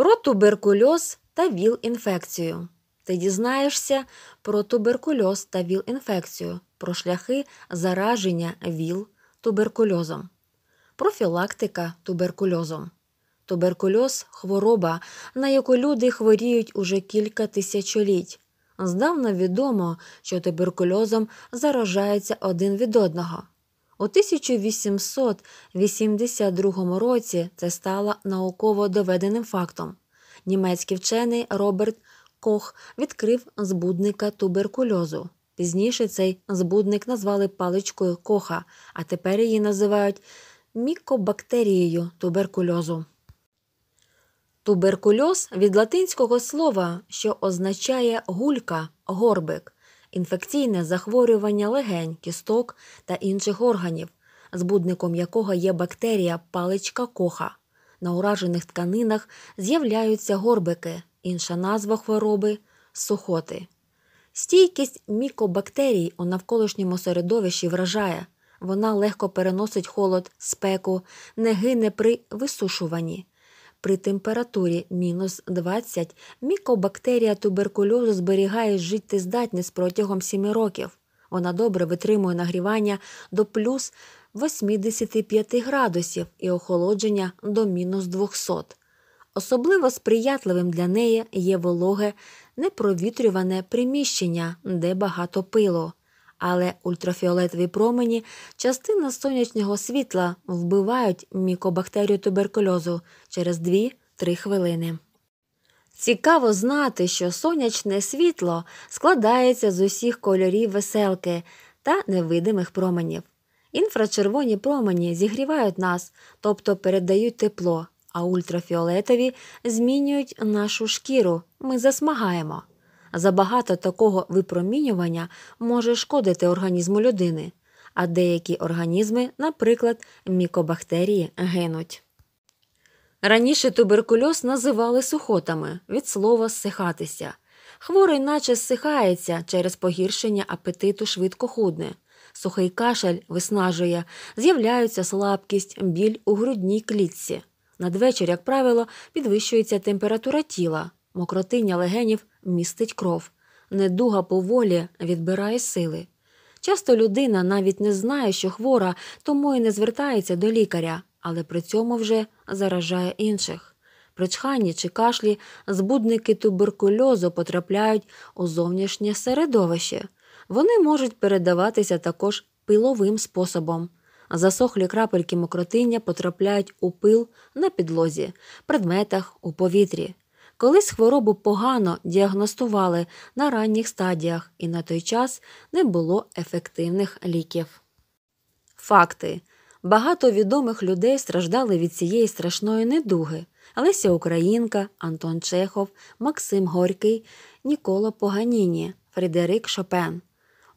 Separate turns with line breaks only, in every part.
про туберкульоз та ВІЛ-інфекцію. Ти дізнаєшся про туберкульоз та ВІЛ-інфекцію, про шляхи зараження ВІЛ туберкульозом, профілактика туберкульозом. Туберкульоз хвороба, на яку люди хворіють уже кілька тисячоліть. Здавна відомо, що туберкульозом заражається один від одного. У 1882 році це стало науково доведеним фактом. Німецький вчений Роберт Кох відкрив збудника туберкульозу. Пізніше цей збудник назвали паличкою коха, а тепер її називають мікобактерією туберкульозу. Туберкульоз від латинського слова, що означає гулька, горбик інфекційне захворювання легень, кісток та інших органів, збудником якого є бактерія паличка коха. На уражених тканинах з'являються горбики, інша назва хвороби сухоти. Стійкість мікобактерій у навколишньому середовищі вражає, вона легко переносить холод, спеку, не гине при висушуванні. При температурі мінус 20 мікобактерія туберкульозу зберігає життєздатність протягом 7 років. Вона добре витримує нагрівання до плюс 85 градусів і охолодження до мінус 200. Особливо сприятливим для неї є вологе, непровітрюване приміщення, де багато пилу але ультрафіолетові промені, частина сонячного світла вбивають мікобактерію туберкульозу через 2-3 хвилини. Цікаво знати, що сонячне світло складається з усіх кольорів веселки та невидимих променів. Інфрачервоні промені зігрівають нас, тобто передають тепло, а ультрафіолетові змінюють нашу шкіру, ми засмагаємо. Забагато такого випромінювання може шкодити організму людини, а деякі організми, наприклад, мікобактерії, гинуть. Раніше туберкульоз називали сухотами від слова сихатися. Хворий, наче зсихається через погіршення апетиту швидкохудне, Сухий кашель виснажує, з'являються слабкість, біль у грудній клітці. Надвечір, як правило, підвищується температура тіла, мокротиня легенів містить кров, недуга поволі відбирає сили. Часто людина навіть не знає, що хвора, тому і не звертається до лікаря, але при цьому вже заражає інших. При чханні чи кашлі збудники туберкульозу потрапляють у зовнішнє середовище. Вони можуть передаватися також пиловим способом. Засохлі крапельки мокротиння потрапляють у пил на підлозі, предметах, у повітрі. Колись хворобу погано діагностували на ранніх стадіях і на той час не було ефективних ліків. Факти багато відомих людей страждали від цієї страшної недуги. Леся Українка, Антон Чехов, Максим Горький, Ніколо Поганіні, Фредерик Шопен.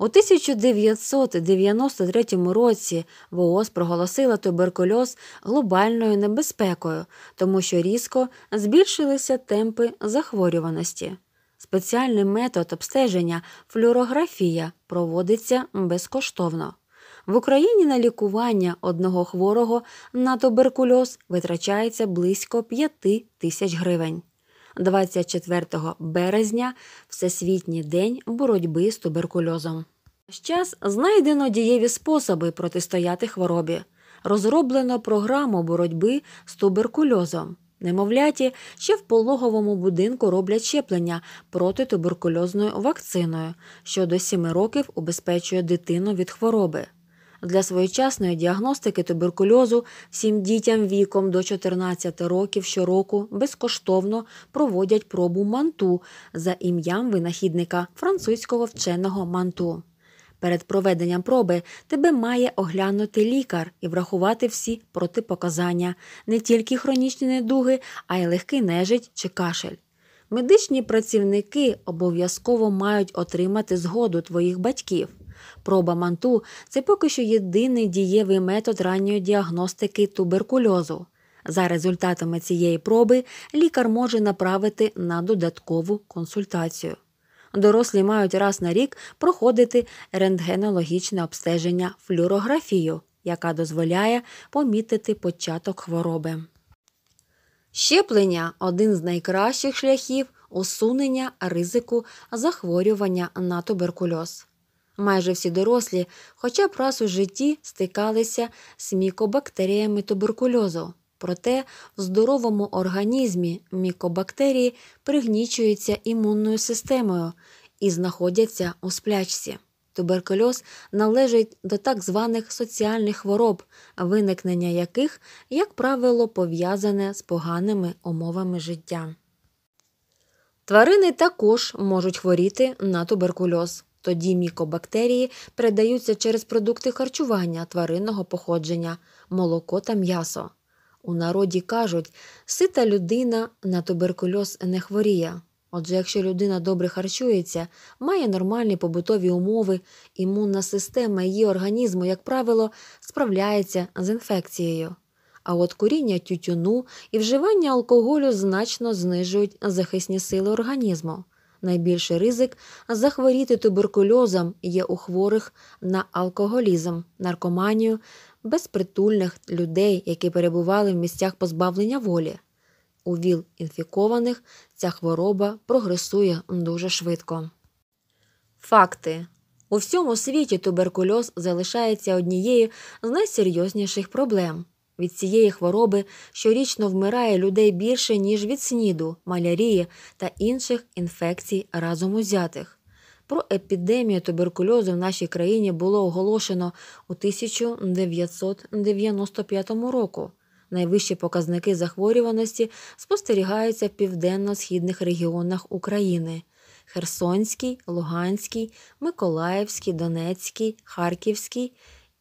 У 1993 році ВООЗ проголосила туберкульоз глобальною небезпекою, тому що різко збільшилися темпи захворюваності. Спеціальний метод обстеження флюорографія проводиться безкоштовно. В Україні на лікування одного хворого на туберкульоз витрачається близько 5 тисяч гривень. 24 березня Всесвітній день боротьби з туберкульозом. Щас знайдено дієві способи протистояти хворобі, розроблено програму боротьби з туберкульозом. Немовляті ще в пологовому будинку роблять щеплення проти туберкульозною вакциною, що до 7 років убезпечує дитину від хвороби. Для своєчасної діагностики туберкульозу всім дітям віком до 14 років щороку безкоштовно проводять пробу манту за ім'ям винахідника французького вченого манту. Перед проведенням проби тебе має оглянути лікар і врахувати всі протипоказання, не тільки хронічні недуги, а й легкий нежить чи кашель. Медичні працівники обов'язково мають отримати згоду твоїх батьків. Проба манту це поки що єдиний дієвий метод ранньої діагностики туберкульозу. За результатами цієї проби лікар може направити на додаткову консультацію дорослі мають раз на рік проходити рентгенологічне обстеження флюорографію, яка дозволяє помітити початок хвороби. Щеплення один з найкращих шляхів усунення ризику захворювання на туберкульоз. Майже всі дорослі, хоча б раз у житті стикалися з мікобактеріями туберкульозу. Проте в здоровому організмі мікобактерії пригнічуються імунною системою і знаходяться у сплячці. Туберкульоз належить до так званих соціальних хвороб, виникнення яких, як правило, пов'язане з поганими умовами життя. Тварини також можуть хворіти на туберкульоз. Тоді мікобактерії передаються через продукти харчування тваринного походження, молоко та м'ясо. У народі кажуть, сита людина на туберкульоз не хворіє. Отже, якщо людина добре харчується, має нормальні побутові умови, імунна система її організму, як правило, справляється з інфекцією. А от куріння тютюну і вживання алкоголю значно знижують захисні сили організму. Найбільший ризик захворіти туберкульозом є у хворих на алкоголізм, наркоманію, безпритульних людей, які перебували в місцях позбавлення волі. У віл інфікованих ця хвороба прогресує дуже швидко. Факти у всьому світі туберкульоз залишається однією з найсерйозніших проблем. Від цієї хвороби щорічно вмирає людей більше, ніж від сніду, малярії та інших інфекцій разом узятих. Про епідемію туберкульозу в нашій країні було оголошено у 1995 року. Найвищі показники захворюваності спостерігаються в південно-східних регіонах України: Херсонській, Луганській, Миколаївській, Донецькій, Харківський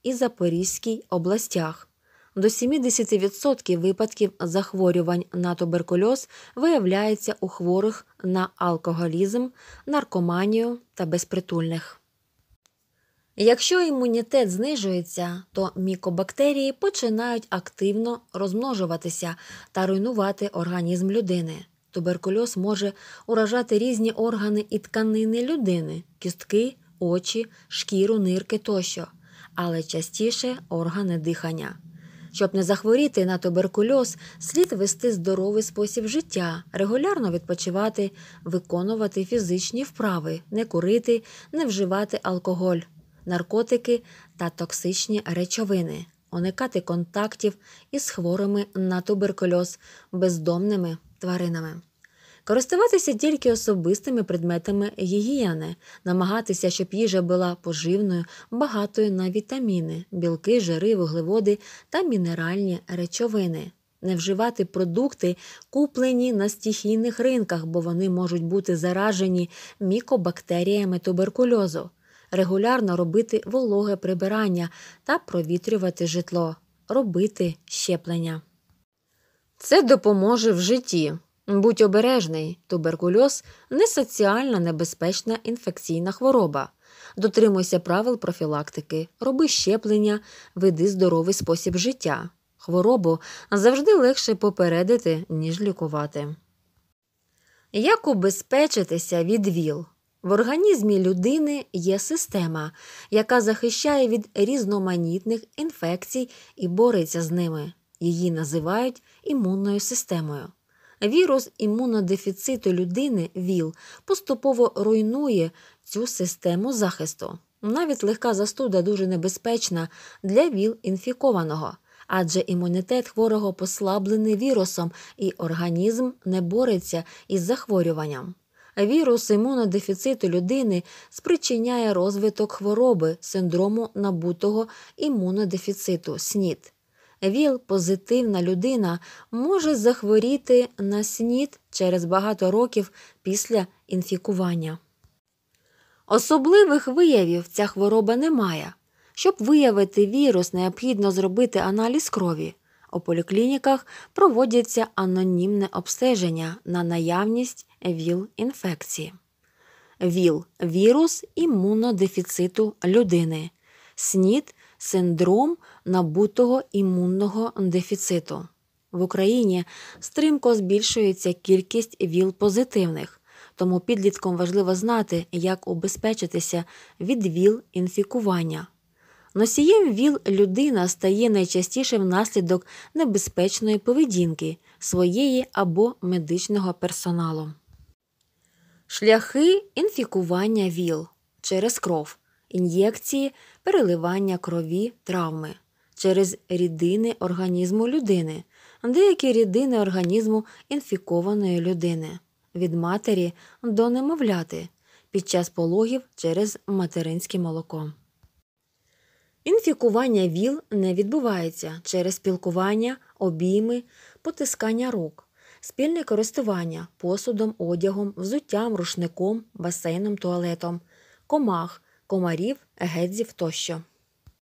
і Запорізькій областях. До 70% випадків захворювань на туберкульоз виявляється у хворих на алкоголізм, наркоманію та безпритульних. Якщо імунітет знижується, то мікобактерії починають активно розмножуватися та руйнувати організм людини. Туберкульоз може уражати різні органи і тканини людини кістки, очі, шкіру, нирки тощо, але частіше органи дихання. Щоб не захворіти на туберкульоз, слід вести здоровий спосіб життя, регулярно відпочивати, виконувати фізичні вправи, не курити, не вживати алкоголь, наркотики та токсичні речовини, уникати контактів із хворими на туберкульоз бездомними тваринами користуватися тільки особистими предметами гігієни, намагатися, щоб їжа була поживною, багатою на вітаміни, білки, жири, вуглеводи та мінеральні речовини. Не вживати продукти, куплені на стихійних ринках, бо вони можуть бути заражені мікобактеріями туберкульозу, регулярно робити вологе прибирання та провітрювати житло, робити щеплення. Це допоможе в житті. Будь обережний, туберкульоз не соціально небезпечна інфекційна хвороба. Дотримуйся правил профілактики, роби щеплення, веди здоровий спосіб життя. Хворобу завжди легше попередити, ніж лікувати. Як убезпечитися від ВІЛ? В організмі людини є система, яка захищає від різноманітних інфекцій і бореться з ними. Її називають імунною системою. Вірус імунодефіциту людини ВІЛ поступово руйнує цю систему захисту. Навіть легка застуда дуже небезпечна для ВІЛ-інфікованого, адже імунітет хворого послаблений вірусом, і організм не бореться із захворюванням. Вірус імунодефіциту людини спричиняє розвиток хвороби синдрому набутого імунодефіциту СНІД віл позитивна людина може захворіти на снід через багато років після інфікування. Особливих виявів ця хвороба немає. Щоб виявити вірус, необхідно зробити аналіз крові. У поліклініках проводяться анонімне обстеження на наявність ВІЛ-інфекції. ВІЛ вірус імунодефіциту людини. СНІД синдром набутого імунного дефіциту. В Україні стрімко збільшується кількість віл позитивних, тому підліткам важливо знати, як убезпечитися від віл інфікування. Носієм ВІЛ людина стає найчастіше внаслідок небезпечної поведінки своєї або медичного персоналу. Шляхи інфікування ВІЛ через кров ін'єкції, переливання крові, травми через рідини організму людини, деякі рідини організму інфікованої людини, від матері до немовляти під час пологів через материнське молоко. Інфікування ВІЛ не відбувається через спілкування, обійми, потискання рук, спільне користування посудом, одягом, взуттям, рушником, басейном, туалетом, комах, комарів, гедзів тощо.